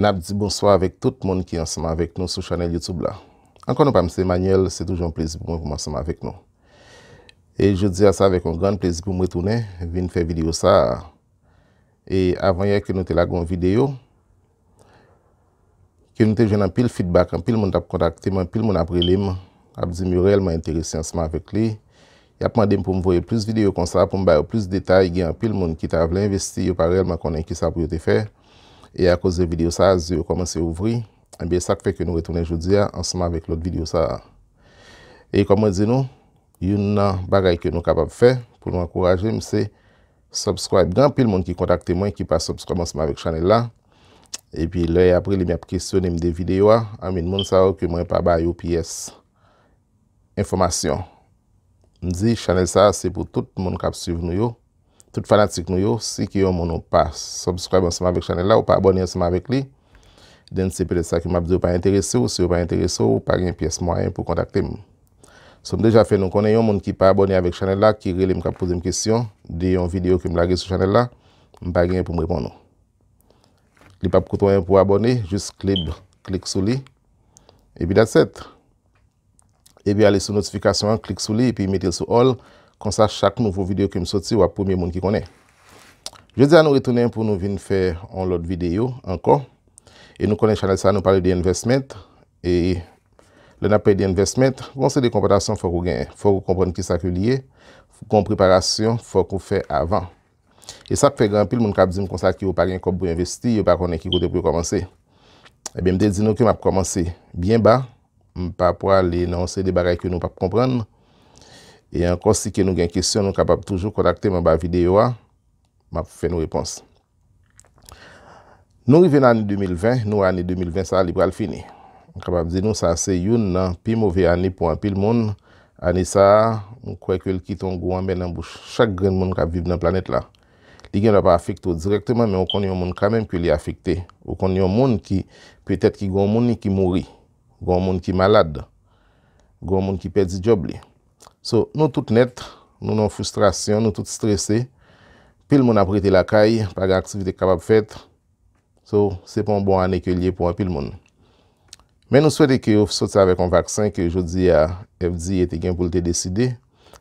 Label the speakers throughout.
Speaker 1: Mwen ap di bonsoy avèk tout moun ki anseman avèk nou sou chanel Youtube la. Ankon nou pa mse Emmanuel, se toujoun plezi pou mwen anseman avèk nou. E je di a sa avèk an grand plezi pou mwen retounen, vin fè video sa. E avan ye kwen nou te lagon video, kwen nou te jenan pil feedback, an pil moun tap kontakte, an pil moun ap relim, ap di mwen relman interese anseman avèk li. Yap mandem pou mwen voye plus video kon sa, ap mwen bayo plus detay gen an pil moun ki ta vle investi, yo pa relman konen ki sa pou yo te fè. E a koz de video sa, zi yo koman se ouvri. An e biye sak fe ke nou retounen joudia ansman vek lot video sa. E komon zi nou, yon nan bagay ke nou kapap fe, pou nou akouraje, mi se subscribe. Gan pil moun ki kontakte mwen ki pa subscribe ansman vek chanel la. E pi lè apri li mè ap kisyonem de video a, an mi moun sa ou ke mwen pa ba yo piyes. Informasyon. Mi zi chanel sa, se pou tout moun kap suv nou yo. Toute fanatik nou yo, si ki yon moun nou pa subscribe yon seman vek chanel la ou pa abonye yon seman vek li, den sepe de sa ki mabzou pa interese ou si yo pa interese ou pa genye piyes mwa yon pou kontakte m. Som deja fe nou konen yon moun ki pa abonye yon seman vek chanel la ki rele m ka pose m kisyon, de yon video ki m lage sou chanel la, m pa genye pou m repon nou. Li pap koutou yon pou abonye, jist klib, klik sou li, ebi dat set. Ebi ale sou notifikasyon, klik sou li, ebi metil sou all, konsa chak nouvo videyo ke msoti wap pou mwen moun ki konen. Je di an nou ritounen pou nou vin fè an lot videyo anko, e nou konen chanel sa nou pari di investment, e lè napè di investment, konsè de kompetasyon fòk ou gen, fòk ou kompran ki sakul ye, fòk ou kompreparasyon fòk ou fè avan. E sa pfe granpil moun kap di m konsa ki ou pari an kop pou investi, yo pa konen ki kote pou yo komanse. E bè mde di nou ke m ap komanse bien ba, m pa pwa lè nan se de bagay ki nou pa komanse, E an kon si ke nou gen kesyon, nou kapap toujou kontakte mwen ba videyo a, map fè nou repons. Nou rive nan ane 2020, nou ane 2020 sa li pral fini. Nou kapap zi nou sa se youn nan pi mouve ane pou anpil moun, ane sa, nou kwek wel ki ton gwo ame nan bou chagren moun kap viv nan planet la. Li gen wap afik tou direktman, men ou kon yon moun kamen pou li afikte. Ou kon yon moun ki, pwetet ki goun moun ni ki mouri, goun moun ki malad, goun moun ki pedzi job li. So nou tout net, nou nou frustrasyon, nou tout stresse, pil moun aprete la kay, pa ge aktivite kapap fet, so se pon bon ane ke liye pou ane pil moun. Men nou swete ki ou sote sa vek an vaksan ke jodi a FDI ete gen pou lte deside,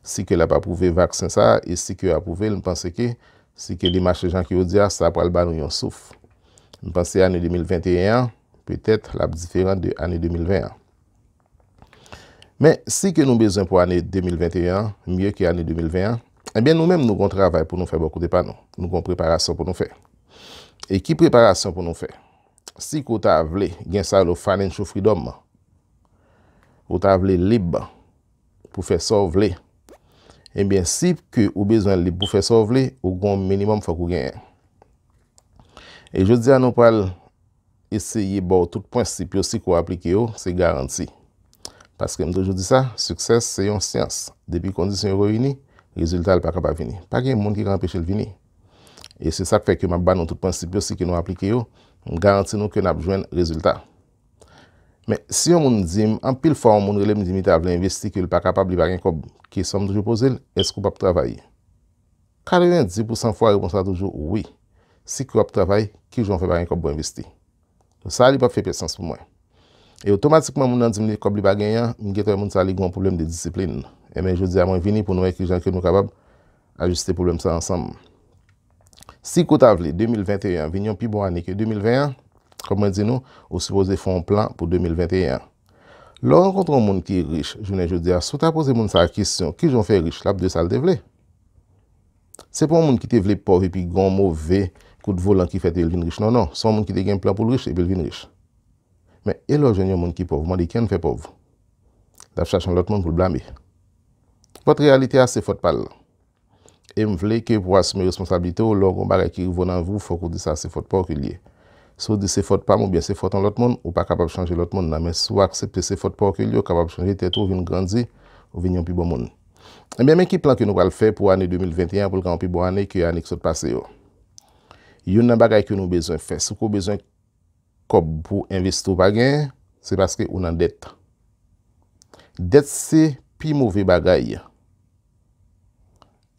Speaker 1: si ke la pa pouve vaksan sa, e si ke a pouve, nou panse ke, si ke di mache jan ki ou dia, sa pral banou yon souf. Nou panse ane 2021, petet lap diferan de ane 2021. Men, si ke nou bezwen pou ane 2021, mye ki ane 2021, nou men nou kon travay pou nou fè beaucoup de panon. Nou kon preparasyon pou nou fè. E ki preparasyon pou nou fè? Si ki ou ta vle gen sa lo financial freedom, ou ta vle lib pou fè so vle, e eh men si ki ou bezwen lib pou fè so vle, ou kon minimum fè kou gen. E je di anon pal, esye bo tout poncipio si kou aplike yo, se garanti. Paske m dojou di sa, sukses se yon siyans. Depi kondisyon yon rewini, rezultat l pa kapap vini. Pakye m moun ki ka anpeche l vini. E se sa kweke m ap ban nou tout prinsipi osi ki nou aplike yo, m garanti nou ki nou ap jwen rezultat. Me si yon moun dim, an pil form moun relem dimita avle investi ki l pa kapap li bagen kob ki som dojou pozil, eskou pap travayi. Kalen 10% fwa yon konsa toujou, oui, si kou ap travayi, ki yon fwe bagen kob bo investi. Sa li pap fe pesans pou mwen. E otomatikman moun nan di mne kob li bagen yon, mwen geto yon moun sa li goun problem de disipline. Emen, je di a mwen vini pou nou e krijan ke nou kabab ajuste problem sa ansam. Si kouta vli 2021, vinyon pi bo ane ke 2021, kou mwen di nou, ou supose fon plan pou 2021. Lò renkontron moun ki e rish, jounen je di a sota pose moun sa a kisyon, ki joun fe rish, lap de sal te vli. Se pou moun ki te vli pov e pi goun mou ve, kout volan ki fete elvin rish, nan nan, son moun ki te gen plan pou l'rish, epi elvin rish. Men, e lo jenye moun ki pov, moun di ken fe pov? Dap chachan lot moun pou blame. Pot realite a, se fote pal. E m vle ke pou asume responsabilite ou logon bagay ki rivo nan vou, fokou di sa se fote pa okilye. Sou di se fote pa moun, byen se fote an lot moun, ou pa kapab chanje lot moun nan men, sou aksepte se fote pa okilye, ou kapab chanje tetou vin grandzi, ou vin yon pi bo moun. E men, men ki plan ki nou kal fe pou ane 2021, pou lgan pi bo ane, ki ane kisot pase yo. Yon nan bagay ki nou bezon fe, sou ko bezon... kop pou investou bagay, se paske ou nan det. Det se, pi mouvi bagay.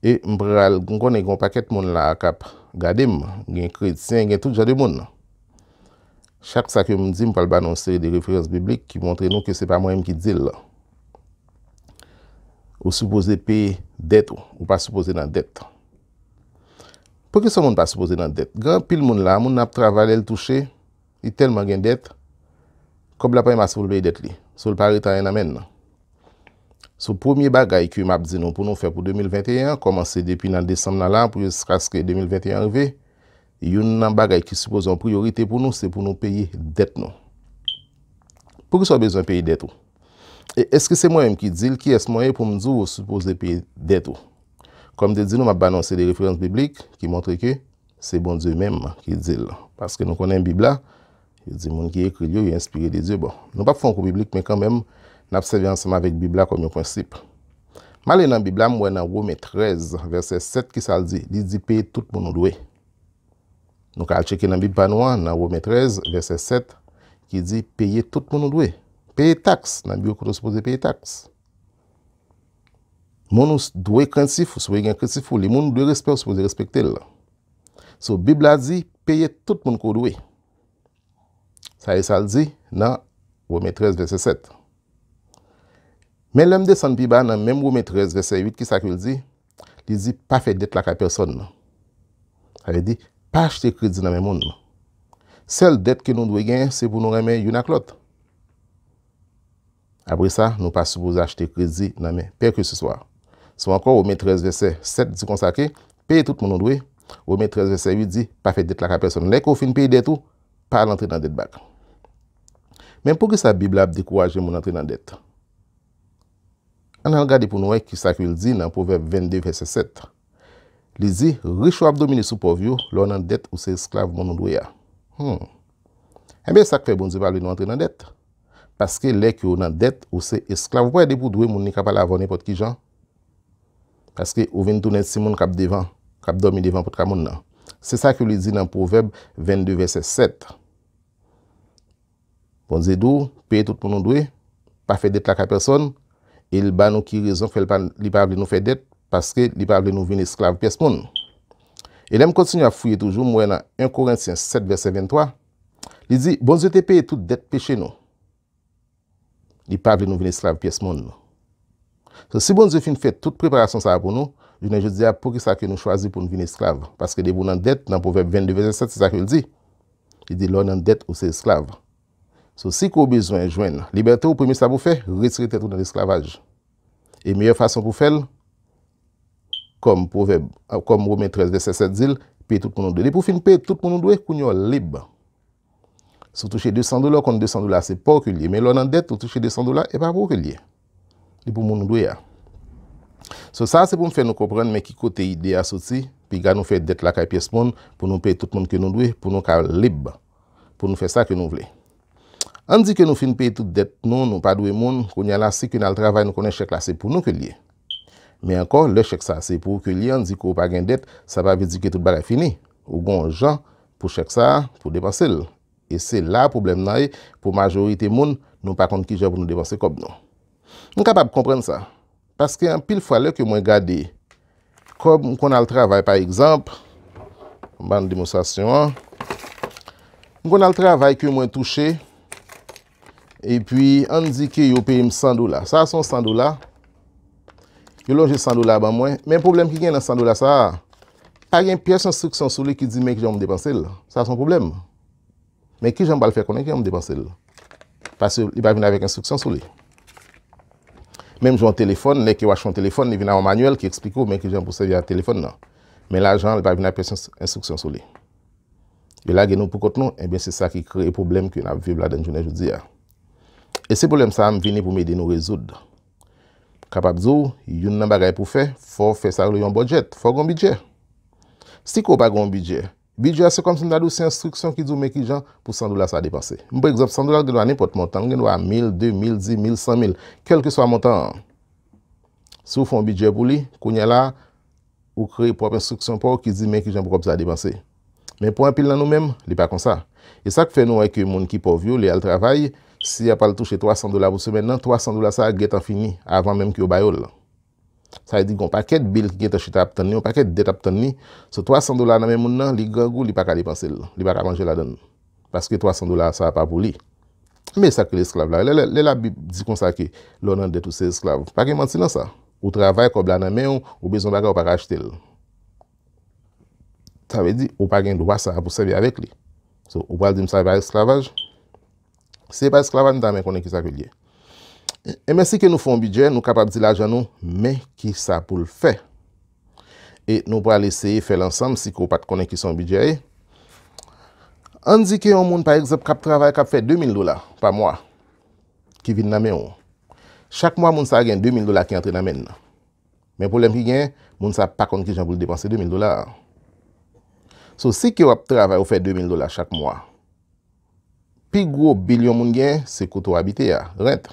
Speaker 1: E mbral, mkon e goun paket moun la akap, gade m, gen kredisyen, gen tout jade moun. Chak sa ke m di m pal banon seri de referans biblik ki montre nou ke se pa mwen m ki dil. Ou supose pi, det ou, ou pa supose nan det. Po ke se moun pa supose nan det? Gan, pil moun la, moun ap travale el touche, I telman gen det. Kob la paye mas pou l baye det li. Sou l pari ta yon amen nan. Sou pwomye bagay ki m ap di nou pou nou fè pou 2021, komanse depi nan Desemnalan pou yon skaske 2021 revè, yon nan bagay ki suppose yon priorite pou nou, se pou nou paye det nou. Pwok yon sou bezon paye det ou? E eske se mwen yon ki dil ki es mwen yon pou m djou suppose paye det ou? Kom de di nou m ap bananse de referans biblik ki montre ke se bon djou menm ki dil. Paske nou konen bibla, E di moun ki ekri diyo, yu inspire di diyo bo. Nou pa fon kou biblik men kan men nap seve ansama vek Biblia kom yon prinsip. Malen nan Biblia mwen nan wome 13 verse 7 ki sa al di, di di peye tout moun ou dwe. Nou ka al cheke nan Biblia panwa, nan wome 13 verse 7 ki di peye tout moun ou dwe. Peye taks nan biyo kou do se pose peye taks. Moun ou dwe kensif ou se we gen kensif ou li moun dwe respe ou se pose respekte l. So Biblia di peye tout moun kou dwe. Sa e sal di nan wome 13, verset 7. Men lem de san pi ba nan men wome 13, verset 8 ki sa ke li di, li di pa fe det laka person nan. Sa e di, pa achete kredi nan men moun nan. Sel det ki nou dwe gen, se pou nou remen yon ak lot. Abre sa, nou pa supouze achete kredi nan men, peke se swa. Se wanko wome 13, verset 7 di konsake, peye tout moun nou dwe, wome 13, verset 8 di, pa fe det laka person. Lek ou fin peye det ou, pa lantre nan det bako. Men pou ki sa Biblab dekouwaje moun antre nan dete? An an gade pou noue ki sa ki ou l di nan pouveb 22, verset 7. Li di, rishou abdomine sou povyo, lò nan dete ou se esklav moun ndouye a. Hmm. Ebe, eh sa ki ou l di nan pouveb 22, verset 7. Paske lè ki ou nan dete ou se esklav moun ndouye a. Ou pouye de pou dwe moun ni kapal avone pot ki jan? Paske ou ven tonen si moun kap devan, kap domine devan pot ka moun nan. Se sa ki ou li di nan pouveb 22, verset 7. Bonze do, peye tout mounon dwe, pa fe det laka person, e li ba nou ki rezon fe li pa vle nou fe det, paske li pa vle nou vene esklav pyes moun. E lem kontinu a fuyi toujou mwen a 1 Korintian 7 verse 23, li di, bonze te peye tout det peche nou, li pa vle nou vene esklav pyes moun. Se si bonze fin fete tout preparasyon sa apon nou, jounen jout di ap ah, poki sa ke nou chwazi pou nou vene esklav, paske debounan det nan povep 22 verse 7 se sa ke l di, li di lounan det ou se esklav. So si kou bezwen jwen, Liberté ou premis la pou fè, Ristrite tout nan esklavaj. E mye fason pou fèl, Kom pou mè 13, 17 zil, Pè tout moun nou dwe. Li pou fin pè tout moun nou dwe, Koun yo libe. Sou touche 200 dolar, Koun 200 dolar se pokulye, Me lò nan det, Sou touche 200 dolar, E pa pokulye. Li pou moun nou dwe ya. So sa, se pou m fè nou komprèn, Mè ki kote ide asoti, Pi ga nou fè det la kaj pi espoun, Poun nou pè tout moun ke nou dwe, Poun nou ka libe. Poun nou fè sa ke nou An di ke nou finpey tout det nou, nou pa dwe moun, kon yalase ki nou al travay nou konen chek la, se pou nou ke liye. Me ankon, le chek sa se pou ke liye, an di ko pa gen det, sa pa vi di ke tout balay fini. Ou gon jan pou chek sa, pou depanse l. E se la problem naye, pou majorite moun, nou pa kont ki jan pou nou depanse kob nou. Nou kapab kompren sa. Paske an pil fwa le ke mwen gade, kob mwen kon al travay, pa ekzamp, ban dimosasyon, mwen kon al travay ki mwen touche, E pi, an di ki yo peye m san dola. Sa son san dola. Yo lonje san dola ban mwen. Men problem ki gen nan san dola sa, a gen piyes an struksyon soule ki di men ki jan m depanse l. Sa son problem. Men ki jan bal fè konen ki jan m depanse l. Pasè li ba vina vek an struksyon soule. Men m jou an telefon, ne ki wache an telefon, ne vina an manuel ki ekspliko men ki jan pou se vya an telefon nan. Men la jan li ba vina peyes an struksyon soule. E la gen nou pou kote nou, e ben se sa ki kreye problem ki nan viv la den jounè joudi ya. E se poulem sa, m vini pou m edi nou rezoud. Kapap zou, youn nan bagay pou fè, fò fè sar lou yon bodjet, fò goun bidjè. Sti kò pa goun bidjè. Bidjè se kom se m dadou se instruksyon ki zou mèkijan pou 100 dolar sa depanse. M prekzop 100 dolar gen nou ane pot montan, gen nou ane 1000, 2000, 10, 1000, 100000. Kèl ke sou a montan. Sou fòn bidjè pou li, kounye la ou kre pou ap instruksyon pou ki zi mèkijan pou goun bidjè sa depanse. Men pou empil nan nou mèm, li pa kon sa. E sa k fè nou e ke moun ki pou vyo li al travay, Si apal touche 300 dola pou semen nan, 300 dola sa a non, getan fini avan menm ki yo bayol. Sa e digon, paket bil ki gen te chita ap ten ni, paket det ap ten ni, se 300 dola nan men moun nan, li gagou, li paka li panse li, li paka manje la den. Paske 300 dola sa a pa vouli. Me sakil esklav la, le la bi di kon sakil, lonan de tout se esklav. Paken manti nan sa, ou travay ko blan nan men ou, ou bezon bagay ou paka achete li. Sa ve di, ou paken dwa sa a pou seve avèk li. So, ou pal di msavay esklavaj... Se pa esk la van dan men konen ki sa kelye. E men si ke nou fon bidye, nou kapap di la ajan nou, men ki sa pou l fe. E nou pou al eseye fe l ansam, si ko pat konen ki son bidye. Anzi ke yon moun, par exemple, kap travay kap fe 2000 dola, pa mwa, ki vin nan men ou. Chak mwa moun sa gen 2000 dola ki antre nan men. Men pou lem ki gen, moun sa pa konen ki jan pou l depanse 2000 dola. So si ke wap travay ou fe 2000 dola chak mwa, Pi gwo bilyon moun gen, se koto wabite ya, rent.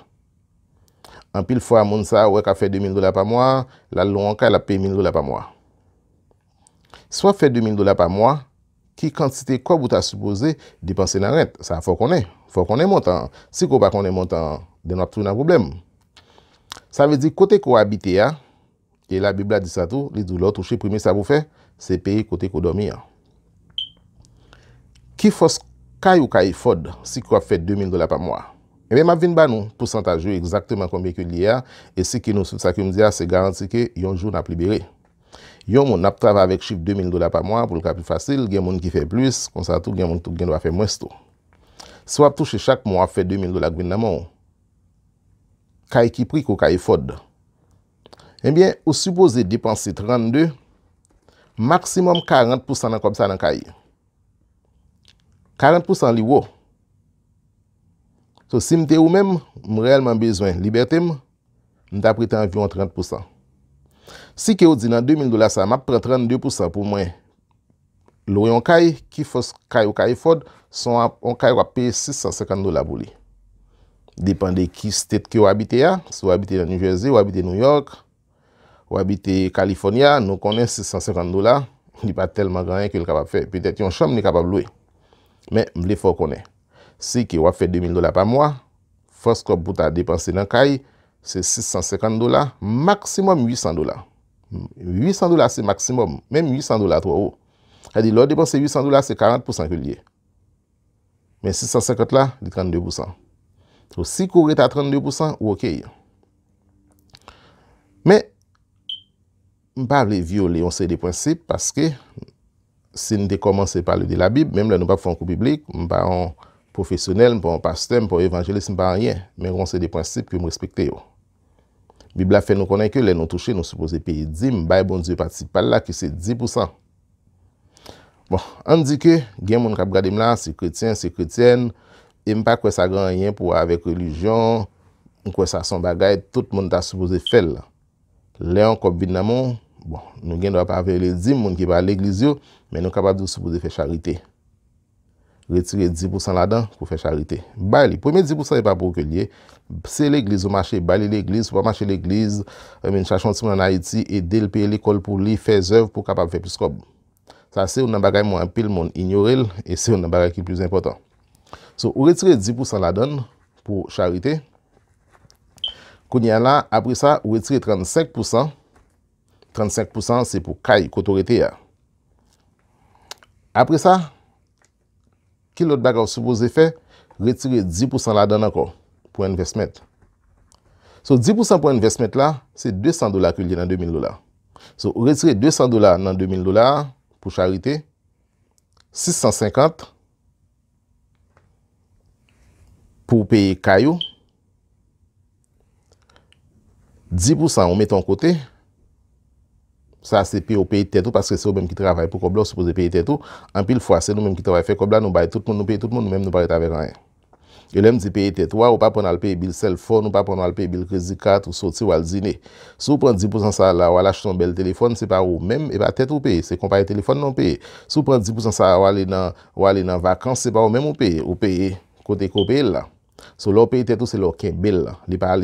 Speaker 1: An pil fwa moun sa, we ka fe 2000 dola pa mwa, la loun ka la pe 1000 dola pa mwa. So fe 2000 dola pa mwa, ki kantite kwa bouta supose, dipanse nan rent. Sa fwa konen, fwa konen montan. Se kwa bakonen montan, den wap tou nan problem. Sa vezi, kote kwa wabite ya, e la bibla di sa tou, li dou lò touche pwime sa wou fe, se pe kote kwa domi ya. Ki fos konen? Kay ou kay fode, si kwa fè 2000 dola pa mwa? Ebe, map vin ban nou, pousantajou, exakteman konbe ki li ya, e si ki nou sa ki mdia, ah, se garanti ki yonjou na plibere. Yon moun ap trav avèk chif 2000 dola pa mwa, pou lka pli fasil, gen moun ki fè plus, konsa tou gen moun tou gen wafè mwesto. Si wap touche chak moun wafè 2000 dola gwen naman ou, kay ki prik ou kay fode? Ebe, ou supose dipansi 32, maksimum 40 pousan an kob sa nan kay. Ebe, ou supose dipansi 32, 40% li wò. So, si mte ou mèm, m m'm rèlman bezwen. Libertè m, m'm, m da pritè anvyon 30%. Si ke ou di nan 2,000 dola sa, m ap prè 32% pou mwen. Loryon kay, ki fos kay ou kay fòd, son an kay wap pe 650 dola bou li. Depande ki state ke ou abite ya. Se ou abite yon New Jersey, ou abite New York, ou abite California, nou konen 650 dola. Li pa telman granye ke li kapap fè. Petè yon chanm ni kapap louye. Men, mle fò konè. Si ki wap fè 2000 dola pa mwa, fò skop pou ta depansè nan kay, se 650 dola, maksimum 800 dola. 800 dola se maksimum, men 800 dola tro ou. Kè di lò depansè 800 dola, se 40% kè liye. Men 650 la, li 32%. Si kou re ta 32%, wò kè yon. Men, mba vle viole, on se depansè, paske... Sin de komanse pale de la Bib, mem la nou pa pou fankou biblik, m pa an profesyonel, m pa an pastem, m pa an evanjelis, m pa an yen, men kon se de pransip ki m respekte yo. Bib la fe nou konen ke, le nou touche nou soupoze pe yi di, m bay bon diyo pati pal la ki se 10%. Bon, an di ke, gen moun kap gade m la, se kretyen, se kretyen, e m pa kwen sa gan yen pou avek relijon, m kwen sa san bagay, tout moun ta soupoze fel. Le an kop vin namon, Bon, nou gen do ap apere le 10 moun ki pa l'egliz yo, men nou kapap dousi pou de fè charité. Retire 10% la dan pou fè charité. Ba li, pweme 10% e pa pou ke liye, se l'egliz ou mache, ba li l'egliz, ou pa mache l'egliz, men chachon ti moun anayeti, e delpe li kol pou li fè zèv pou kapap fè pwè skob. Sa se ou nan bagay moun apil, moun ignorel, e se ou nan bagay ki plus impotant. So, ou retire 10% la dan pou charité, konye la, apri sa, ou retire 35%, 35% se pou kay koto rete ya apre sa ki lot baga ou supose fe retire 10% la dan anko pou investmet so 10% pou investmet la se 200 dolar ke li nan 2000 dolar so retire 200 dolar nan 2000 dolar pou charite 650 pou peye kay yo 10% ou meton kote Sa se pe ou peye tetou, paske se ou menm ki travaye pou kobla ou se pose peye tetou, an pil fwa, se nou menm ki travaye fe kobla, nou baye tout moun, nou peye tout moun, nou menm nou paret avek anye. E lèm di peye tetou, wè ou pa pon alpeye bil sel fon, ou pa pon alpeye bil kredi kat, ou sot se wale zine. Se ou pren 10% sa la wale achiton bel telefon, se pa ou menm, e ba tetou peye, se kompaye telefon nou peye. Se ou pren 10% sa wale nan vakans, se pa ou menm ou peye, ou peye kote ko peye la. So lò peye tetou se lò ken bel la, li pa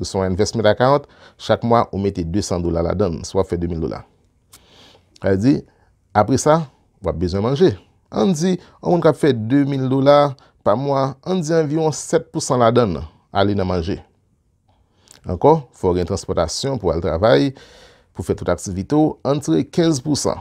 Speaker 1: ke son investment account, chak mwa ou mette 200 dola la don, swa fe 2000 dola. A di, apre sa, wap bezwen manje. An di, ou moun ka fe 2000 dola, pa mwa, an di anvion 7% la don, alen a manje. Anko, fwo gen transportasyon pou al travay, pou fe tout aktivito, antre 15%.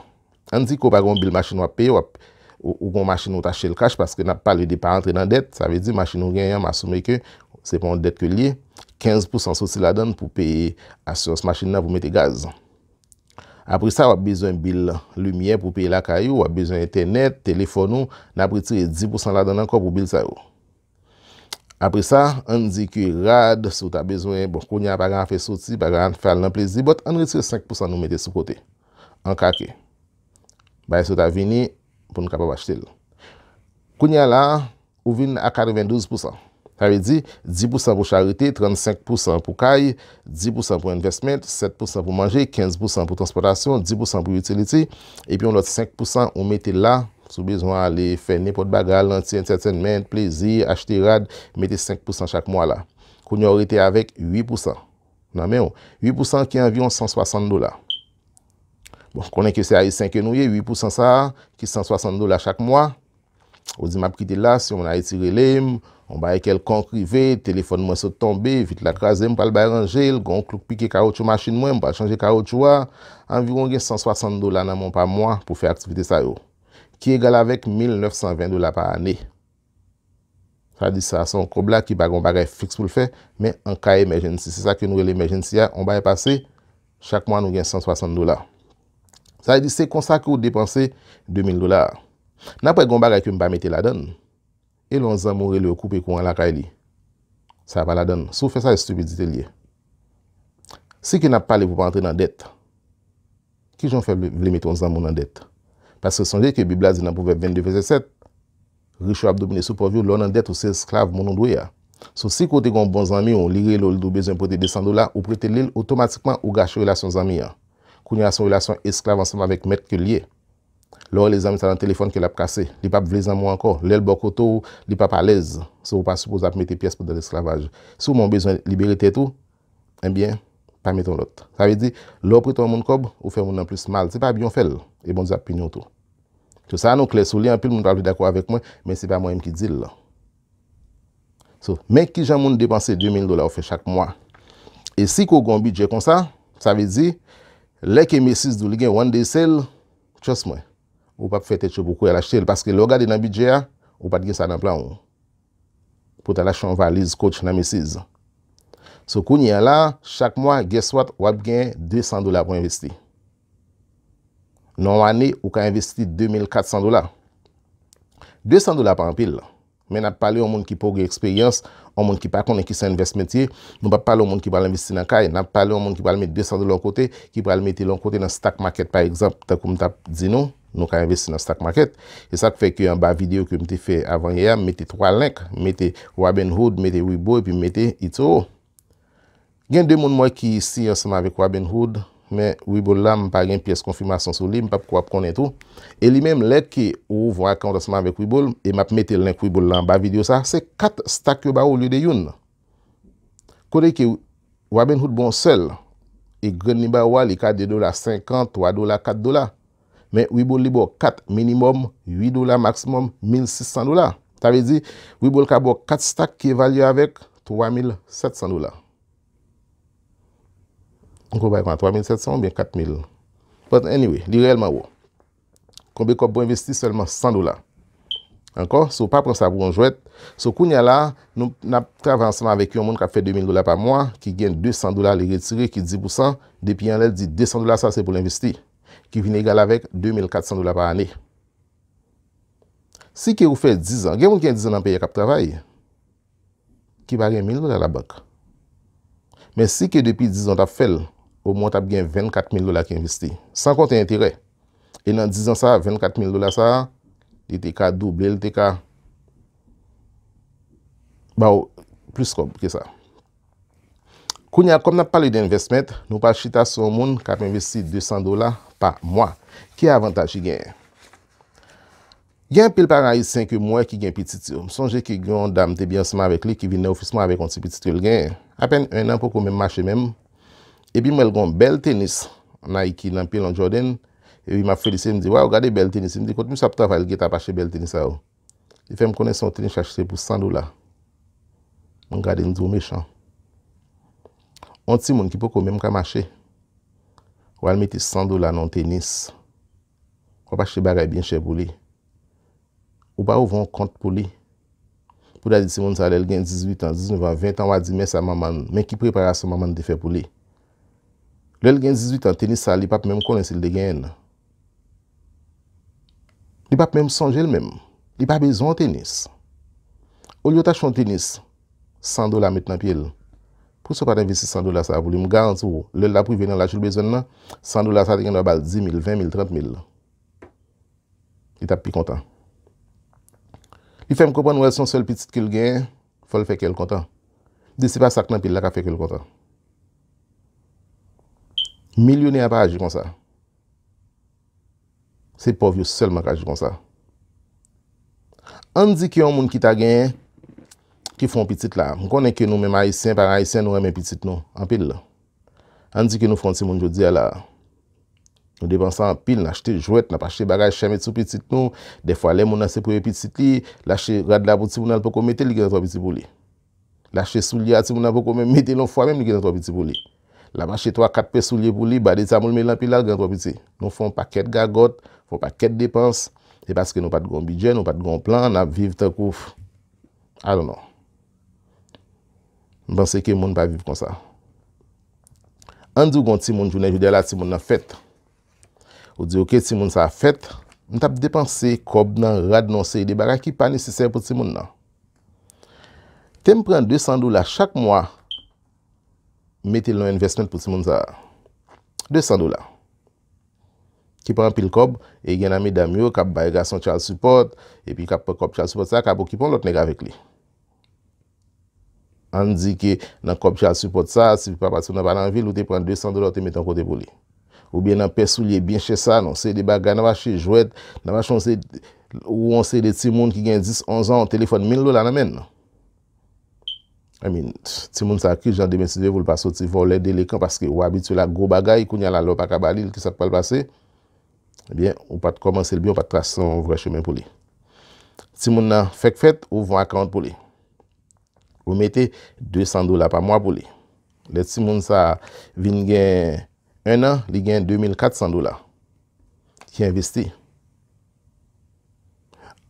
Speaker 1: An di, ko bagon bil machin wap pe, ou kon machin ou tache l kaj, paske nan pali de pa antre nan det, sa ve di, machin ou gen yon, masoume ke, se pon det ke liye, 15% soti ladan pou peye asyons machin nan pou mete gaz. Apre sa, wap bezwen bil lumiye pou peye lakayou, wap bezwen internet, telefonou, nan apretire 10% ladan anko pou bil sayou. Apre sa, an di ki rad, sota bezwen, bon, kounya pa gran fe soti, pa gran fe al nan plezi, bot, an retire 5% nou mete sou kote. An kake. Baye sota vini pou nou kapap wachite lou. Kounya la, ou vini a 92%. Ta ve di, 10% pou charité, 35% pou kay, 10% pou investment, 7% pou manje, 15% pou transportasyon, 10% pou utilité. Epi on loti 5% ou mette la sou bezwa li fè nipot bagal, anti-entertainment, plezi, achete rad, mette 5% chak mwa la. Koun yo orite avèk 8%. Nan men yo, 8% ki anvyon 160 dola. Bon, konen ki se a yi 5 enouye, 8% sa, ki 160 dola chak mwa. Ou di map kite la, si yon a yi tire lem... On baye kel konkrive, telefon mwen se tombe, vit la draze mwen pal baye rangel, gon klouk pike karo chou machin mwen, mwen pal chanje karo chou wa, anviron gen 160 dola nan mwen pa mwen pou fe aktivite sa yo. Ki egal avek 1920 dola pa ane. Sa di sa, son kobla ki bagon bagay fix pou l fe, men ankaye emerjensi, se sa ki nou el emerjensi ya, on baye pase, chak mwen nou gen 160 dola. Sa di se, konsa ki ou depanse 2000 dola. Na pou e gombaga ki ou mba mette la donne, E lon zanmou re le ou koupe kou an la ka e li. Sa pa la don. Sou fe sa e stupide ite liye. Si ki nap pale pou pa antre nan dete. Ki joun fe blemite lon zanmou nan dete? Pas se sonje ke bibla zi nan pouve 22.7. Richou abdoubine sou pou avyo lon nan dete ou se esklav mounon dwe ya. Sou si kote kon bon zanmi ou liye loul dou bezon pou te descendou la ou prete lil, otomatikman ou gache relasyon zanmi ya. Kouni a son relasyon esklav ansama vek met ke liye. Lò, lè zanmè sa lan telefon ki l ap kase. Li pa p vlezan moun anko. Lè l bokotou, li pa pa lèz. Sou pa soupoz ap mette piyes pou dan esklavaj. Sou moun bezwen liberite tou, anbyen, eh pa metton lot. Sa ve di, lò priton moun kob, ou fe moun an plus mal. Se pa bion fel, e bon zanmè pinyon tou. Se sa anou klesou, lè anpil moun pralou d'akwa avèk mwen, men se pa mwen mkidil. Sou, men ki jan moun depanse 2.000 dola ou fe chak mwa. E si kou gombi dje kon sa, sa ve di, lè ke m Ou pap fète tèche pou kouyè la chèl. Paske lò gade nan bidjè a, ou pat gen sa nan plan ou. Po ta la chanvaliz kouch nan mesiz. So kounyè la, chak mwa geswap wap gen 200 dola pou investi. Non wane, ou ka investi 2400 dola. 200 dola pa an pil. Men ap pale yon moun ki pou ge eksperyans, yon moun ki pa konen ki sa investmetye, nou pap pale yon moun ki pa l'investi nan kay, nap pale yon moun ki pa l'met 200 dola an kote, ki pa l'meti l'an kote nan stack market par exemple, ta koum tap zinou. Nou ka investi nan stak maket. E sa te feke yon ba video ke mte fe avan ye ya, meti 3 lenk, meti Wabenhood, meti Webo, epi meti Itso. Gen demoun mwen ki si ansama vek Wabenhood, men Webo la mpa gen piyes konfirmasyon sou li, mpa pkwa pkonen tou. E li menm let ki ou vwa kan ansama vek Webo, e map meti lenk Webo la an ba video sa, se 4 stak yo ba ou li de yon. Kone ki Wabenhood bon sel, e gren li ba wali kade 2 dola 50, 3 dola 4 dola. Men, wibo li bo 4 minimum, 8 dola maksimum, 1600 dola. Ta ve di, wibo li ka bo 4 stak ki evalye avèk, 3700 dola. Nko bay kwa 3700, mwen 4000. But anyway, li reyelman wò. Konbe kop pou investi, selman 100 dola. Ankon, sou pa pronsa pronsa jwèt. Sou kounya la, nou nap tra avansman avèk yon moun ka fè 2000 dola pa mwa, ki gen 200 dola li retirè, ki 10%, depi yon lèl di 200 dola sa, se pou l'investi. ki vin e gal avek 2400 dola pa ane. Si ki ou fel 10 an, gen moun gen 10 an an peye kap travay, ki ba gen 1000 dola la bak. Men si ki depi 10 an tap fel, ou moun tap gen 24000 dola ki investi. San konti entere. E nan 10 an sa, 24000 dola sa, li te ka double, li te ka... ba ou plus kob ki sa. Kou nye akom nap pale de investmet, nou pa chita son moun kap investi 200 dola, Pa mwa. Ki avantage gen? Gen pil para is 5 mwen ki gen piti ti ou. Sonje ki gen dam te bi ansman vek li ki vin nou fisman vek konti piti ti ou. Gen, apen 1 an pou komem mache menm. Ebi mwen gen bel tenis. Na iki nan pil an Jordan. Ebi ma felise mdi, waw gade bel tenis. Mdi konti msa pta fayl get apache bel tenis a ou. Efe mkone son tenis achete pou 100 dola. Mwen gade njou mechan. On ti mwen ki pou komem ka mache. Ou al meti 100 dola nan tenis. Ou pa che bagay bin che pou li. Ou pa ouvan kont pou li. Pou da di se moun sa lel gen 18 an, 19 an, 20 an, wadi men ki preparasyon man man de fe pou li. Lel gen 18 an, tenis sa li pap men konen se l de gen. Li pap men sonje l men. Li pa bezon tenis. Ou li otachon tenis, 100 dola met nan pil. Pou sou pa te investi 100 dola sa? Voulim garan sou, lel la pou venan la chil bezwen nan, 100 dola sa te gen nan bal 10.000, 20.000, 30.000. E tap pi kontan. E fem kopan wè son sol pitit ke l gen, fol fe ke l kontan. Desi pa sak nan pi l la ka fe ke l kontan. Milyonè ap aji kon sa. Se povyo selman ka aji kon sa. An di ki yon moun ki ta gen, ki fon pitit la. Mwen konen ke nou men maïsien pa maïsien nou men pitit nou. An pil la. An di ke nou fon se moun jodi ala. Nou depansa an pil nan chete jouet, nan pache bagaj cheme sou pitit nou. Defwa le moun ase pou epitit li. Lache rad la pou ti moun alpou komete li genot wapiti pou li. Lache sou li ati moun alpou komete nou fwa mèm li genot wapiti pou li. La mache 3-4 pes sou li pou li, badi sa moun men la pil la genot wapiti. Nou fon paket gagot, fon paket depans. Se paske nou pat goun bidye, nou pat goun plan, nan viv te kouf Mpansye ke moun pa viv kon sa. Andou kon ti moun jounen joudela ti moun nan fèt. Ou di yo ke ti moun sa fèt, mtap depanse kob nan rad non se yi debaga ki pa nisisey pou ti moun nan. Te mpren 200 dola chak mwa, metel non investment pou ti moun sa. 200 dola. Ki pran pil kob, e gen ame damyo kap bayga son child support, e pi kap kop child support sa, ka pou ki pon lot nega vek li. An di ke nan kopja support sa, si pa pati ou nan pa nan vil, ou te pren 200 dolar te met an kote pou li. Ou bien nan pes sou liye bin che sa, nan seye de bagay nan vache jouet, nan vache ou seye de ti moun ki gen 10-11 an, ou telefon min lo la nan men. Amin, non. ti moun sa akil jan 2006 voul pasot ti volet delekan, paske ou abitou la go bagay kou nyalan lop akabali, ki sa te pal pase. Ebyen, eh ou pati komanse lbi, ou pati trasyon vre chemen pou li. Ti moun nan fek fet, ou vwan akant pou li. Ou mette 200 dola pa mwa pou li. Le ti moun sa vin gen 1 an, li gen 2400 dola. Ki investi.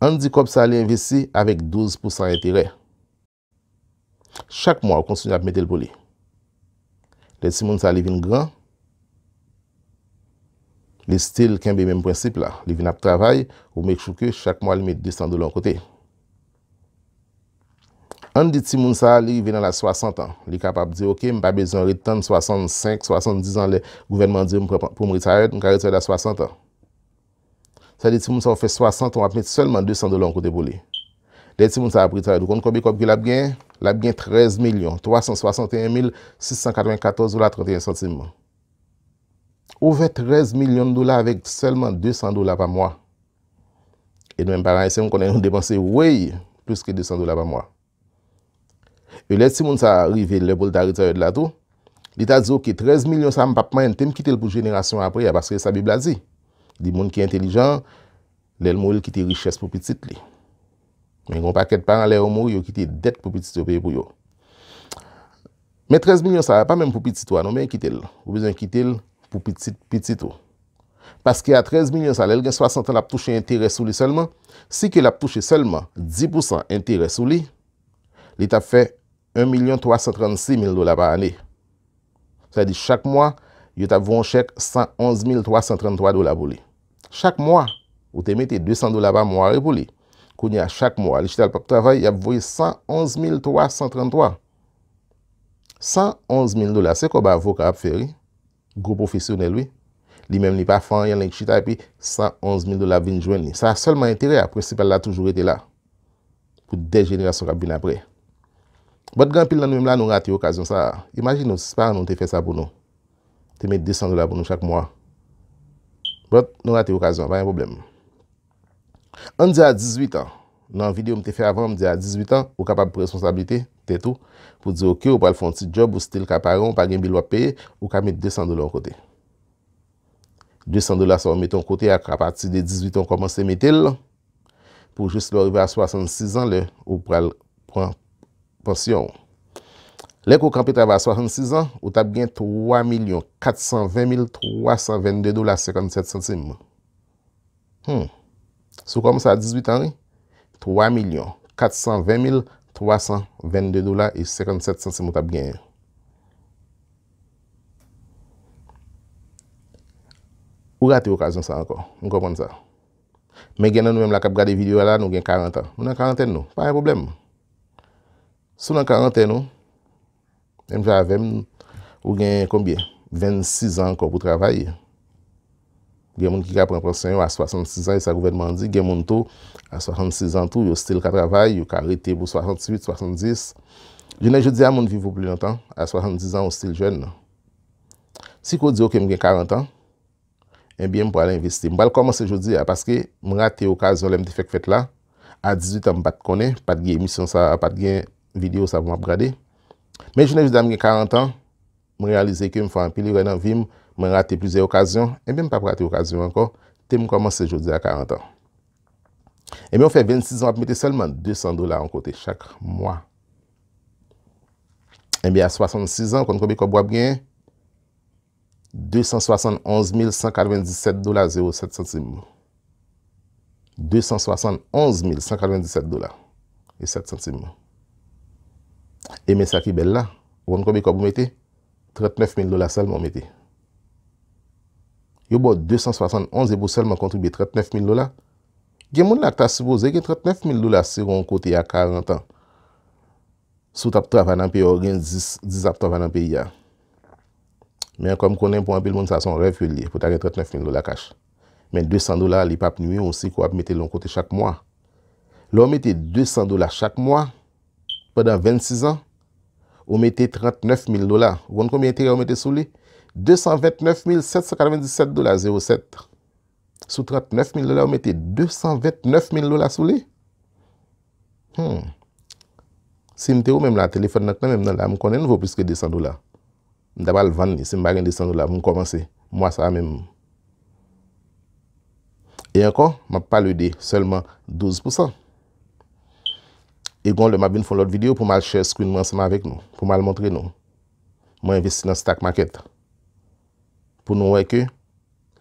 Speaker 1: Handikop sa li investi avek 12% interè. Chak mwa ou konsiny ap mette l pou li. Le ti moun sa li vin gran. Li stil kenbe menm prinsip la. Li vin ap travay ou mek chouke chak mwa li mette 200 dola an kote. An di ti moun sa li venan la 60 an. Li kapap di, ok, m pa bezon reten 65, 70 an le gouvenman di m pou m reten an, m ka reten an la 60 an. Sa di ti moun sa ou fe 60 an, ou ap met selman 200 dola an kote pou li. De ti moun sa ap reten an, ou kon konbe kop ki la bgen, la bgen 13 milyon, 361.694 dola 31 centime. Ou fe 13 milyon dola avek selman 200 dola pa mwa. E dwenm par an, se m konen yon depanse wey plus ke 200 dola pa mwa. e let si moun sa rive le bol darit sa yon lato, li ta zyo ki 13 milyon sa mpapman tenm kitil pou jenerasyon apre, ya baske sa bibla zi. Di moun ki entelijan, lel mou il kiti riches pou pitit li. Men kon paket pa nan lè ou mou, yo kiti det pou pitit yo pey pou yo. Men 13 milyon sa, pa men pou pitit yo, anon men kitil. Ou bezan kitil pou pitit pitit yo. Paske a 13 milyon sa, lel gen 60 an ap touche entere sou li selman, si ke l ap touche selman 10% entere sou li, li ta fe entelijan. 1,336,000 dola pa ane. Sa di chak mwa, yo tab voun chek 111,333 dola pou li. Chak mwa, ou te mette 200 dola pa mwa repou li, koun ya chak mwa, li chital pak travay, yo ap voun 111,333. 111,000 dola, se ko ba voun ka ap feri, gro profisyonel li, li mem li pa fanyan li chital pi, 111,000 dola vin jwen li. Sa a solman itere, a presepal la toujou ete la, pou dejenera sorab bin aprej. Bote gant pil nan mèm la nou rate okasyon sa. Imagin nou, si se pa an nou te fe sa pou nou. Te met 200 dolar pou nou chak mwa. Bote, nou rate okasyon. Va yon problem. An di a 18 an. Nan vide ou m te fe avan, an di a 18 an, ou kapap pou responsabilite, te tou, pou di ou ki ou pral fon ti job ou stil kaparon, pa gen bil wap peye, ou ka met 200 dolar kote. 200 dolar sa ou met ton kote, akra pati de 18 an, koman se met el. Pou jist lor ive a 66 an, le, ou pral pran Ponsyon, lek ou kampi traba 66 an, ou tab gen 3,420,322 dola 57 centime. Sou kom sa 18 an, 3,420,322 dola 57 centime ou tab gen. Ou rate okasyon sa ankon? Mwen kompon sa. Mwen gen nan nou em la kap gade video la, nou gen 40 an. Mwen an 40 an nou, pa yon probleme. Soun an karenten nou, m javèm, ou gen konbyè, 26 an kon pou travay. Gen moun ki ka pren pronsen yo, a 66 an, y e sa gouvenman di, gen moun tou, a 66 an tou, yo stil ka travay, yo ka rete pou 68, 70. Genè jodi a moun vivou pli lontan, a 70 an, yo stil jwen nou. Si kou di yo kem gen 40 an, eh en biè m pou alè investi. M bal komanse jodi a, paske m rate okasyon, lem de fek fet la, a 18 an m bat konè, pat gen emisyon sa, pat gen emisyon, video sa pou m ap gradi. Men jounen joudan m gen 40 an, m realize ke m fwa anpili re nan vim, m rate plize okasyon, enbe m pa prate okasyon anko, te m koman se joudi a 40 an. Enbe m fwe 26 an ap mette selman 200 dola an kote chak mwa. E enbe a 66 an, konn koube koubo ap gen, 271,197 dola 0,7 centime. 271,197 dola 0,7 centime. E men sa ki bella, ron koube koube mwete, 39000 dola salman mwete. Yo bo 271 ebo salman kontribi 39000 dola, gen moun lak ta sivouze gen 39000 dola si ron kote ya 40 an. Sout ap ta vana pe orgen, 10 ap ta vana pe ya. Men kon konen pou anpil moun sa son revye li, pou ta gen 39000 dola kache. Men 200 dola li pap nye ou si kou ap mwete lon kote chak mwa. Lon mwete 200 dola chak mwa, Pendan 26 an, ou mette 39 000 dola. Ou kon kon miye tere ou mette sou li? 229 797 dola 07. Sou 39 000 dola ou mette 229 000 dola sou li? Si mte ou menm la telefon nan konnen, mwen konnen vopiske 200 dola. Mdabal van li, se m bagen 200 dola, mwen komanse. Mwa sa amen. E ankon, mwen palude, selman 12%. E gon, le ma bin fon lot videyo pou mal share screen mwen seman vek nou, pou mal montre nou. Mwen investi nan stack maket. Pou nou weke,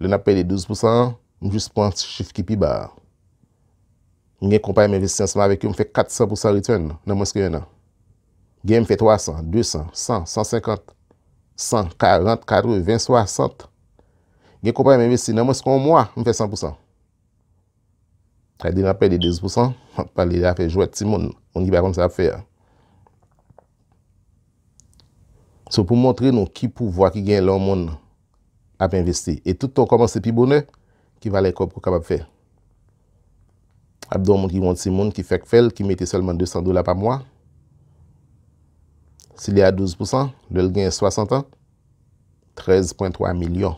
Speaker 1: le nap pe de 12%, mwen jist pon chif kipi bar. Nyen kompany mwen investi seman vek nou, mwen fe 400% return nou, nan mwen seman vek nou. Gen mwen fe 300, 200, 100, 150, 100, 40, 40, 20, 60. Nyen kompany mwen investi nan mwen seman mwen, mwen fe 100%. Kadi nan pe de 12%, mwen pali la fe jwet ti moun nou. So pou montre nou ki pou vwa ki gen loun moun ap investi. E touton komanse pi bonè ki valè kop pou kapap fè. Abdoun moun ki vwan si moun ki fèk fèl ki metè solman 200 dola pa mwa. Silè a 12%, loul gen 60, 13.3 milyon.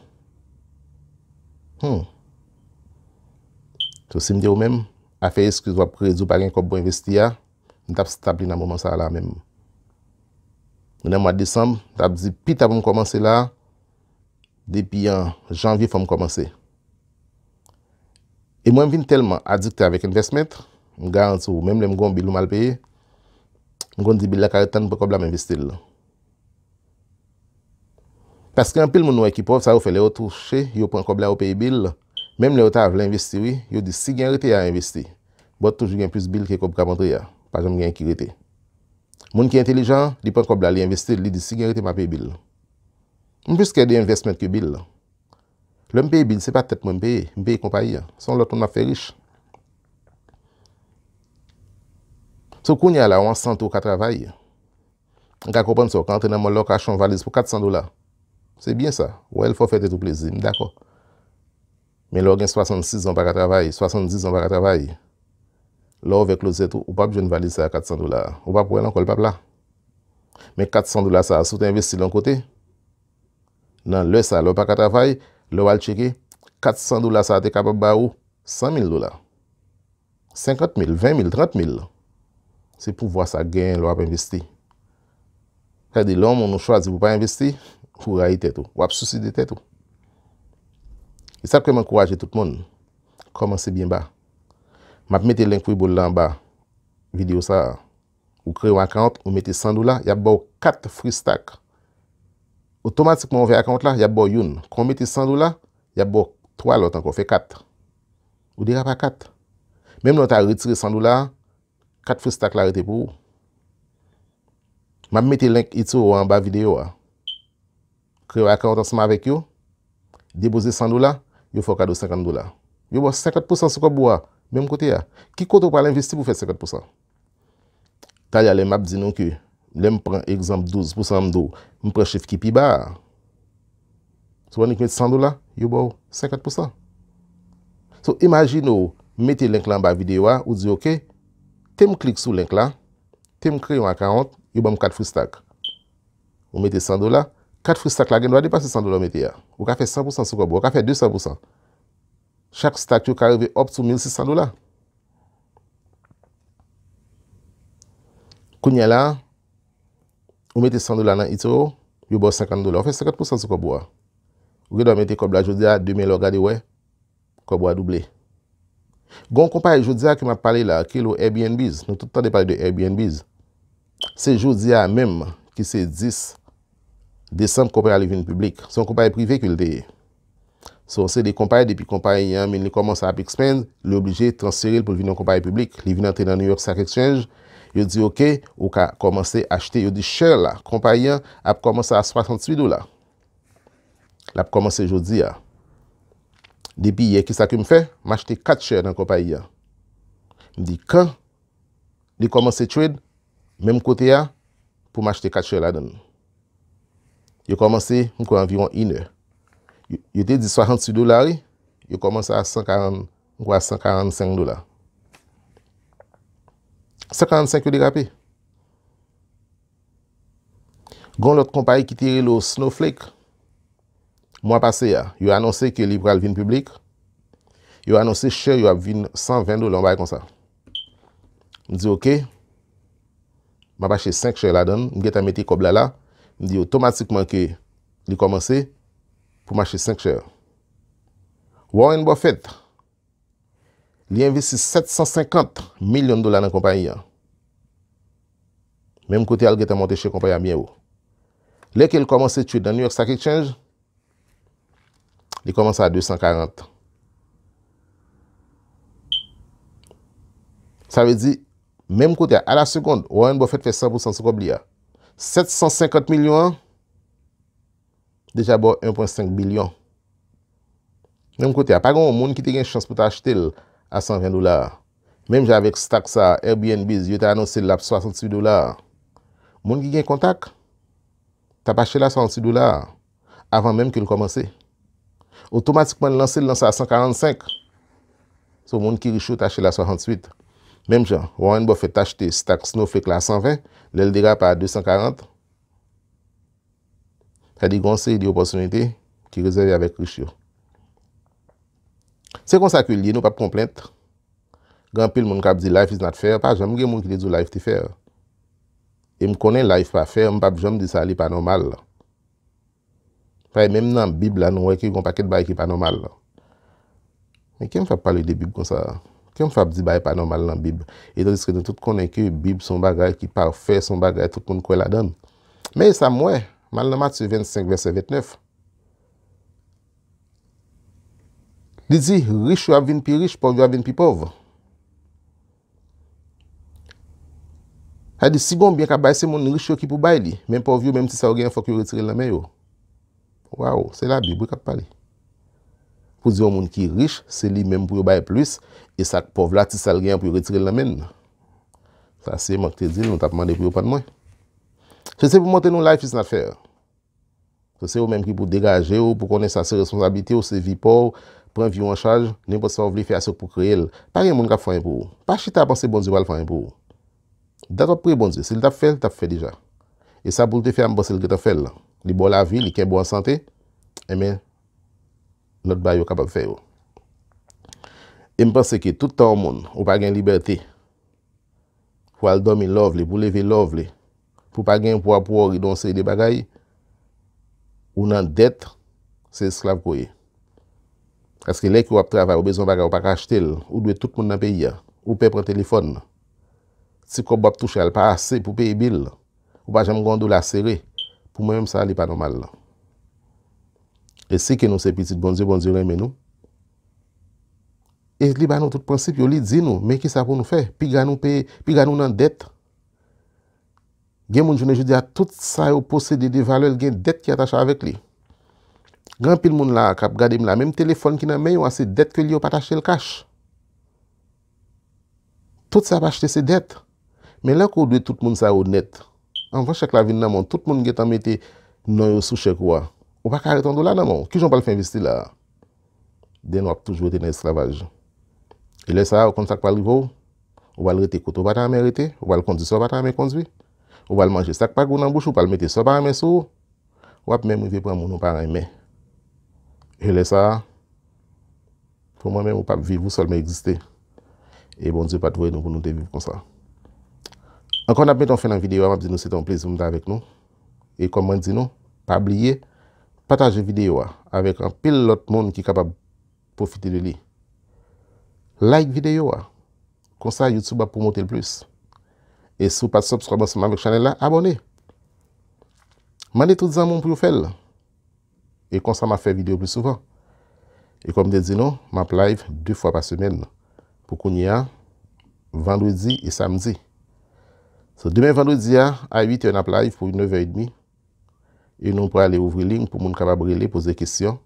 Speaker 1: Hmm. So si mdi ou mèm, a fè yis ki zwa prezou pa gen kop pou investi ya. m tap stabli nan mouman sa la mèm. M nan mwa december, tap zi pit ap m komanse la, depi jan janvi fò m komanse. E m wèm vin telman adikte avèk investmetre, m garant sou, mèm lèm goun bil ou malpeye, m goun di bil la karetan pou koblam investil. Paske an pil moun wèkipov, sa wèfè lèw touche, yow pon koblam ou pey bil, mèm lèw ta avè lè investi wè, yow di sigen rite ya investi, bot touj gen plus bil ke kob kabondri ya. Parèm gen kirete. Moun ki intelligent, di pon kob la li investe, li di sigerite ma pe bil. M pou skè de investment ke bil. Le mpe bil, se pa tèt mwen mpe, mpe yi kompa yi. Son lò ton ma fè rish. Sou koun ya la, wansan tou ka travay. Nka kopan sou, kante nan mwen lò kachon valiz pou 400 dola. Se bien sa, wèl fò fè te tou plezi, m dako. Men lò gen 66 zon pa ka travay, 70 zon pa ka travay. Lo ouve kloze tou, ou pap joun valize sa 400 dolar. Ou pap wè lan kol pap la. Men 400 dolar sa a soute investi lon kote. Nan le sa, lo pa kata fay, lo wal cheke. 400 dolar sa a te kapap ba ou, 100 mil dolar. 50 mil, 20 mil, 30 mil. Se pou vwa sa gen, lo ap investi. Kadi lom ou nou chwazi pou pa investi, pou rayte tou. Ou ap susi de te tou. I e sap kwen man kouwaje tout moun. Komanse bie mba. Map meti link pou yi bou la anba video sa. Ou kre yon akant, ou meti 100 dola, yabou 4 free stack. Otomatikman ou ve akant la, yabou yon. Kon meti 100 dola, yabou 3 lot an kon fe 4. Ou dire pa 4? Mem nou ta retire 100 dola, 4 free stack la rete pou. Map meti link iti ou anba video a. Kre yon akant an seman vek yo. Deboze 100 dola, yo fok adou 50 dola. Yo bwa 50% se kon bou a. Mem kote ya. Ki kote ou pa la investi pou fè 50%. Taya le map zinon ki, le m pren exemple 12% amdou, m pren chif ki pi ba. Sou anik met 100 dola, yobou 50%. Sou imagine ou, mette link lan ba videwa ou zi ok, te m klik sou link la, te m kre yon akarant, yobou 4 free stack. Ou mette 100 dola, 4 free stack la gen do a depase 100 dola ou mette ya. Ou ka fè 100% sou kwa bou, ou ka fè 200%. Chak stak yo kareve op sou 1600 dola. Kounye la, ou mette 100 dola nan itero, yo bò 50 dola. Ou fè 50% sou kòp wè. Ou gè dò mette kòp wè, jò diya 2000 logade wè, kòp wè doublè. Gon kòp wè jò diya ki mè pale la, ki lò Airbnb's, nou toutan de pale de Airbnb's, se jò diya mèm ki se 10 december kòp wè alivine publik. Son kòp wè privè ki lè deye. Son se de kompaye, depi kompaye yon, men li komanse ap ekspens, li oblije transferil pou vin yon kompaye publik. Li vin atre nan New York Stock Exchange, yo di ok, ou ka komanse achete. Yo di share la, kompaye yon ap komanse ap 68 dolar. La ap komanse jodi ya. Depi ye, ki sa kem fe, ma achete 4 share nan kompaye yon. Di kan, li komanse trade, menm kote ya, pou ma achete 4 share la den. Yo komanse, mko anviron in yo. yo te di 68 dolari, yo komanse ah, a 145 dolar. 145 yo di grape. Gon lot kompaye ki tiri lo snowflake, mwa pase ya, yo anonse ke liberal vin publik, yo anonse che yo ap vin 120 dolar, mwa bay kon sa. Mdi yo ke, mwa bache 5 che la don, mge ta meti kobla la, mdi yo otomatikman ke li komanse, pou ma chè 5 chè. Warren Buffett, li envisi 750 milyon dolan an kompanyan. Mem kote al gète mante chè kompanyan miè wou. Lè ke li komanse chè dan New York Stock Exchange, li komanse a 240. Sa ve di, mem kote al, a la sekonde, Warren Buffett fè 100% soukob li ya. 750 milyon, Deja bo 1.5 bilyon. Mèm kote, apagon, moun ki te gen chans pou t'achetel a 120 dolar. Mèm jan, avèk stak sa, Airbnb, yote anonsel la 68 dolar. Moun ki gen kontak, t'apache la 68 dolar, avan mèm ke l'komanse. Otomatikman lansel lansel a 145. So moun ki richou t'ache la 68. Mèm jan, wò anbo fè t'achetel stak snowflake la 120, lè l'dera pa 240. Kè di gonsè di oposyonite ki rezève avèk rishyo. Se kon sa kwen liye nou pap kon plènt. Gan pil moun kap di life is not fair. Pa jèm gen moun ki de di life ti fer. E m konen life pa fer. M pap jèm di sa li panormal. Fè mèm nan bib la nou wè ki yon paket baye ki panormal. Mè kèm fèm pali de bib kon sa. Kèm fèm di baye panormal nan bib. E do di skèdoun tout konen ki bib son bagay ki pa fè son bagay tout kon kwen la dan. Mè yon sa mwen wè. Mal na mat se 25 verset 29. Di di, rich yo avin pi rich, pou yo avin pi pov. Ha di, si bon, byen ka bay se moun rich yo ki pou bay li, men pou yo menm ti salgen fok yo retire lamen yo. Waw, se la bi, bouy kap pale. Pou di yo moun ki rich, se li menm pou yo bay plus, e sak pou vla ti salgen pou yo retire lamen. Sa se, mok te di, moun tap mande pou yo pan mwen. Se se pou monten nou laif, se se nat fèr. Se se ou menm ki pou degaje ou, pou konen sa se responsabite ou, se se vi pou, pren vi ou an chaj, ne mpons se moun vli fè asok pou kre el. Pa gen moun ka fwen pou ou. Pa chita apansè bonzi wale fwen pou ou. Dat ap pre bonzi. Se l tap fè, tap fè dija. E sa pou l te fè, mpons se l kre ta fè l. Li bo la vi, li ken bo an sante, eme, not bayo kapap fè ou. E mpons se ki, tout an moun, ou pa gen libertè, wale domi lov li, pou leve lov li, ou pa gen pou ap wap wap wap wap iden se li bagay, ou nan detre, se esklav kwe. Aske lek wap trawa, ou bezon bagay, ou pa kach tel, ou dwe tout moun nan pe ya, ou pe pre telefon, si kop wap touche al pa ase pou pe e bil, ou pa jem gandou la sere, pou mwen msa li pa normal. E se ke nou se piti, bonzy bonzy reme nou, e li ban nou tout prinsip, yo li di nou, men ki sa pou nou fe, pi ga nou nan detre, Gen moun jwene jwede a tout sa yo posede de valo el gen det ki atache avek li. Gampil moun la akap gade m la, mem telefon ki nan men yo a se det ke li yo patache el kache. Tout sa pa achete se det. Men la kou dwe tout moun sa yo net. An vwa chek la vin nan moun, tout moun gen tanme te nanyo sou chek wwa. Ou pa karetan do la nan moun. Kijon pa l fe investi la. Den wap toujwe ten eskravaj. E le sa, ou kontrak pa li vou. Ou wale rete koto bata ame rete. Ou wale kondisyon bata ame kondisyon. Ou val manje sak pa gounan bouch ou pal mette soba anmen sou. Ou ap men mwen vi pran moun anpare anmen. E le sa. Fou man men mwen pap vivou sol men existe. E bon di pat vwe nou pou nou te vivou konsa. Ankon ap men ton fè nan videyo ap di nou se ton plezi mwen da avèk nou. E kon man di nou. Pa bliye. Pataj videyo avèk an pil lot moun ki kapab profite le li. Like videyo avèk. Konsa YouTube ap promote l plus. et sous pas sur abonnement avec Chanel là, abonnez. Mandez tout ça pour vous faire. Et comme ça, m'a fait vidéo plus souvent. Et comme je dis, non, ma live deux fois par semaine. Pour qu'on y a vendredi et samedi. So, demain vendredi à 8 h on a live pour 9h30. Et nous pourrons aller ouvrir ligne pour moun capable poser des questions.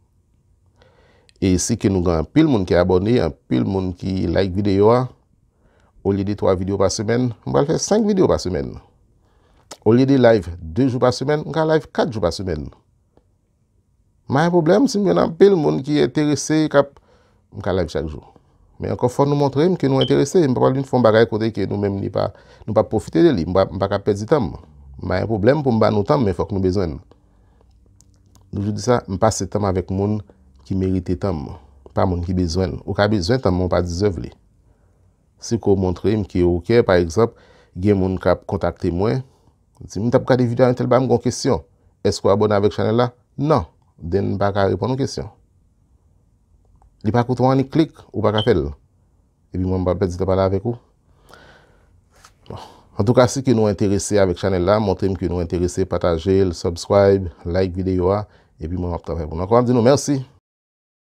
Speaker 1: Et si que nous avons un pile monde qui est abonné, un pile monde qui like vidéo, Holiday 3 video pa semen, mwen pa l fè 5 video pa semen. Holiday live 2 jou pa semen, mwen pa live 4 jou pa semen. Mwen pa yon problem si mwen an pe l moun ki enterese, mwen pa live chak jou. Mwen pa fòn nou montre, mwen ki nou enterese, mwen pa l yon fòn bagay kote ki nou mèm ni pa profite de li, mwen pa kap pezi tam. Mwen pa yon problem pou mwen ba nou tam, mwen fòk nou bezwen. Nou jou di sa, mwen pa se tam avek moun ki merite tam, pa mwen ki bezwen. Ou ka bezwen tam, mwen pa dizovle. Si ko montrem ki yo ke, pa ekzop, gen moun ka kontakte mwen, si mwen tap kade video an tel ba mwen kon kesyon, esko abonan avèk chanel la? Non, den baka repon an kesyon. Li pa koutou an, ni klik ou baka fel. E pi mwen mba bedi te bala avèk ou. An bon. touka, si ki nou enterese avèk chanel la, montrem ki nou enterese, patajel, subscribe, like videyo a, e pi mwen akta vèpoun. An kon an di nou, mersi.